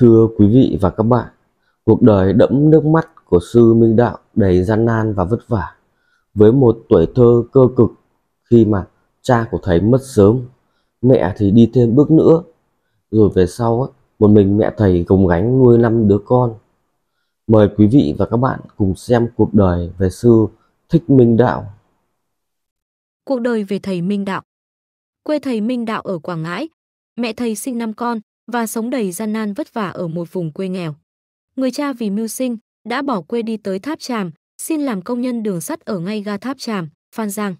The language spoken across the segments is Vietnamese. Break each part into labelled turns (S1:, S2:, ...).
S1: Thưa quý vị và các bạn, cuộc đời đẫm nước mắt của sư Minh Đạo đầy gian nan và vất vả. Với một tuổi thơ cơ cực khi mà cha của thầy mất sớm, mẹ thì đi thêm bước nữa. Rồi về sau, một mình mẹ thầy gồng gánh nuôi năm đứa con. Mời quý vị và các bạn cùng xem cuộc đời về sư Thích Minh Đạo. Cuộc đời về thầy Minh Đạo Quê thầy Minh Đạo ở Quảng Ngãi, mẹ thầy sinh năm con, và sống đầy gian nan vất vả ở một vùng quê nghèo. Người cha vì mưu sinh đã bỏ quê đi tới Tháp Tràm, xin làm công nhân đường sắt ở ngay ga Tháp Tràm, Phan Giang.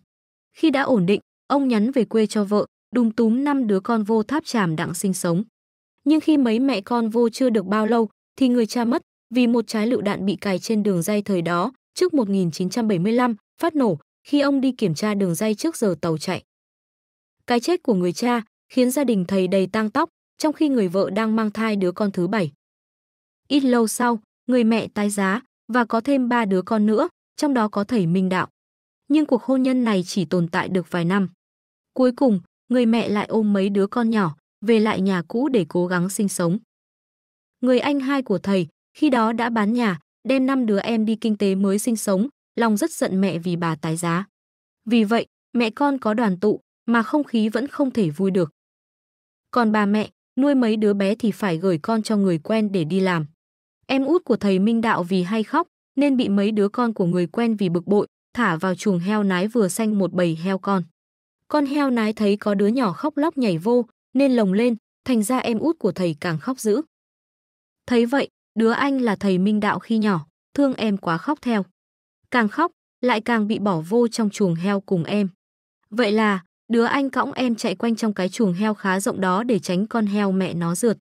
S1: Khi đã ổn định, ông nhắn về quê cho vợ, đùm túm năm đứa con vô Tháp Tràm đặng sinh sống. Nhưng khi mấy mẹ con vô chưa được bao lâu thì người cha mất vì một trái lựu đạn bị cài trên đường dây thời đó trước 1975 phát nổ khi ông đi kiểm tra đường dây trước giờ tàu chạy. Cái chết của người cha khiến gia đình thầy đầy tang tóc trong khi người vợ đang mang thai đứa con thứ bảy. Ít lâu sau, người mẹ tái giá và có thêm ba đứa con nữa, trong đó có thầy Minh Đạo. Nhưng cuộc hôn nhân này chỉ tồn tại được vài năm. Cuối cùng, người mẹ lại ôm mấy đứa con nhỏ, về lại nhà cũ để cố gắng sinh sống. Người anh hai của thầy, khi đó đã bán nhà, đem năm đứa em đi kinh tế mới sinh sống, lòng rất giận mẹ vì bà tái giá. Vì vậy, mẹ con có đoàn tụ, mà không khí vẫn không thể vui được. Còn bà mẹ, nuôi mấy đứa bé thì phải gửi con cho người quen để đi làm. Em út của thầy Minh Đạo vì hay khóc, nên bị mấy đứa con của người quen vì bực bội, thả vào chuồng heo nái vừa sanh một bầy heo con. Con heo nái thấy có đứa nhỏ khóc lóc nhảy vô, nên lồng lên, thành ra em út của thầy càng khóc dữ. Thấy vậy, đứa anh là thầy Minh Đạo khi nhỏ, thương em quá khóc theo. Càng khóc, lại càng bị bỏ vô trong chuồng heo cùng em. Vậy là, Đứa anh cõng em chạy quanh trong cái chuồng heo khá rộng đó để tránh con heo mẹ nó rượt.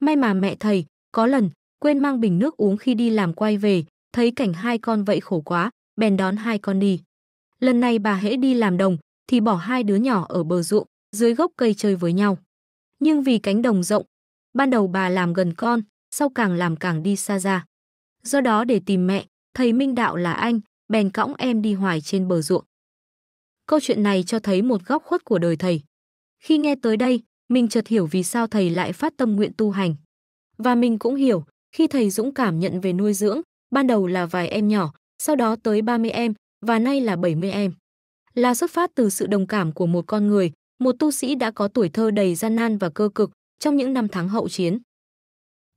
S1: May mà mẹ thầy, có lần, quên mang bình nước uống khi đi làm quay về, thấy cảnh hai con vậy khổ quá, bèn đón hai con đi. Lần này bà hễ đi làm đồng, thì bỏ hai đứa nhỏ ở bờ ruộng, dưới gốc cây chơi với nhau. Nhưng vì cánh đồng rộng, ban đầu bà làm gần con, sau càng làm càng đi xa ra. Do đó để tìm mẹ, thầy Minh Đạo là anh, bèn cõng em đi hoài trên bờ ruộng. Câu chuyện này cho thấy một góc khuất của đời thầy. Khi nghe tới đây, mình chợt hiểu vì sao thầy lại phát tâm nguyện tu hành. Và mình cũng hiểu, khi thầy dũng cảm nhận về nuôi dưỡng, ban đầu là vài em nhỏ, sau đó tới 30 em và nay là 70 em. Là xuất phát từ sự đồng cảm của một con người, một tu sĩ đã có tuổi thơ đầy gian nan và cơ cực trong những năm tháng hậu chiến.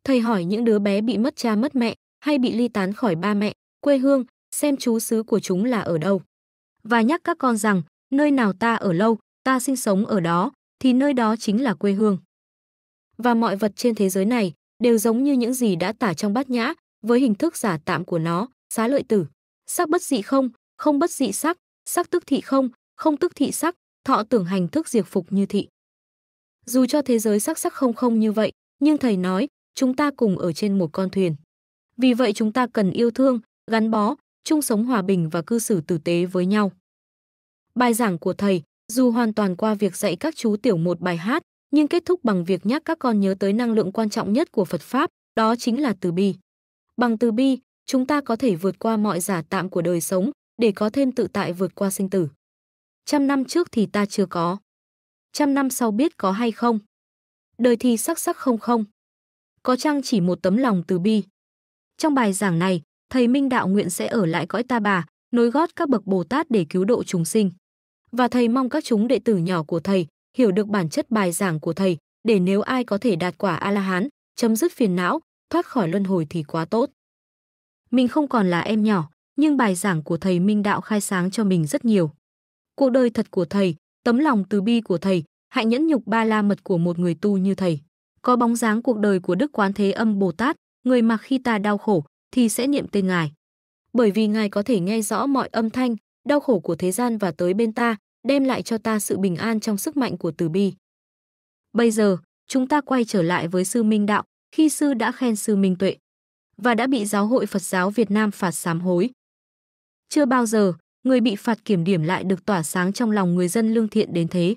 S1: Thầy hỏi những đứa bé bị mất cha mất mẹ hay bị ly tán khỏi ba mẹ, quê hương, xem chú xứ của chúng là ở đâu và nhắc các con rằng nơi nào ta ở lâu, ta sinh sống ở đó, thì nơi đó chính là quê hương. Và mọi vật trên thế giới này đều giống như những gì đã tả trong bát nhã, với hình thức giả tạm của nó, xá lợi tử. Sắc bất dị không, không bất dị sắc, sắc tức thị không, không tức thị sắc, thọ tưởng hành thức diệt phục như thị. Dù cho thế giới sắc sắc không không như vậy, nhưng thầy nói, chúng ta cùng ở trên một con thuyền. Vì vậy chúng ta cần yêu thương, gắn bó, chung sống hòa bình và cư xử tử tế với nhau. Bài giảng của thầy dù hoàn toàn qua việc dạy các chú tiểu một bài hát, nhưng kết thúc bằng việc nhắc các con nhớ tới năng lượng quan trọng nhất của Phật Pháp, đó chính là từ bi. Bằng từ bi, chúng ta có thể vượt qua mọi giả tạm của đời sống để có thêm tự tại vượt qua sinh tử. Trăm năm trước thì ta chưa có. Trăm năm sau biết có hay không. Đời thì sắc sắc không không. Có chăng chỉ một tấm lòng từ bi. Trong bài giảng này, thầy Minh Đạo nguyện sẽ ở lại cõi ta bà, nối gót các bậc Bồ Tát để cứu độ chúng sinh. Và thầy mong các chúng đệ tử nhỏ của thầy hiểu được bản chất bài giảng của thầy, để nếu ai có thể đạt quả A-la-hán, chấm dứt phiền não, thoát khỏi luân hồi thì quá tốt. Mình không còn là em nhỏ, nhưng bài giảng của thầy Minh Đạo khai sáng cho mình rất nhiều. Cuộc đời thật của thầy, tấm lòng từ bi của thầy, hạnh nhẫn nhục ba la mật của một người tu như thầy. Có bóng dáng cuộc đời của Đức Quán Thế Âm Bồ Tát, người mà khi ta đau khổ, thì sẽ niệm tên ngài. Bởi vì ngài có thể nghe rõ mọi âm thanh, đau khổ của thế gian và tới bên ta, đem lại cho ta sự bình an trong sức mạnh của từ bi. Bây giờ, chúng ta quay trở lại với sư Minh Đạo, khi sư đã khen sư Minh Tuệ và đã bị Giáo hội Phật giáo Việt Nam phạt sám hối. Chưa bao giờ, người bị phạt kiểm điểm lại được tỏa sáng trong lòng người dân lương thiện đến thế.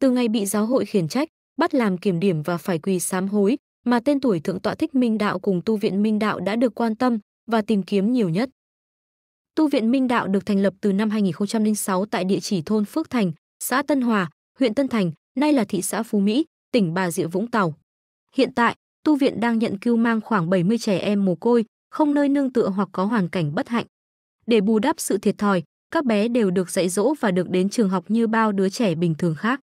S1: Từ ngày bị giáo hội khiển trách, bắt làm kiểm điểm và phải quỳ sám hối, mà tên tuổi thượng tọa thích minh đạo cùng tu viện minh đạo đã được quan tâm và tìm kiếm nhiều nhất. Tu viện Minh Đạo được thành lập từ năm 2006 tại địa chỉ thôn Phước Thành, xã Tân Hòa, huyện Tân Thành, nay là thị xã Phú Mỹ, tỉnh Bà Rịa Vũng Tàu. Hiện tại, tu viện đang nhận cưu mang khoảng 70 trẻ em mồ côi, không nơi nương tựa hoặc có hoàn cảnh bất hạnh. Để bù đắp sự thiệt thòi, các bé đều được dạy dỗ và được đến trường học như bao đứa trẻ bình thường khác.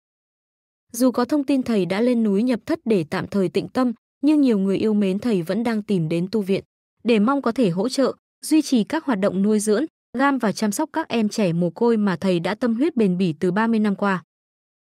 S1: Dù có thông tin thầy đã lên núi nhập thất để tạm thời tịnh tâm, nhưng nhiều người yêu mến thầy vẫn đang tìm đến tu viện để mong có thể hỗ trợ, duy trì các hoạt động nuôi dưỡng, gam và chăm sóc các em trẻ mồ côi mà thầy đã tâm huyết bền bỉ từ 30 năm qua.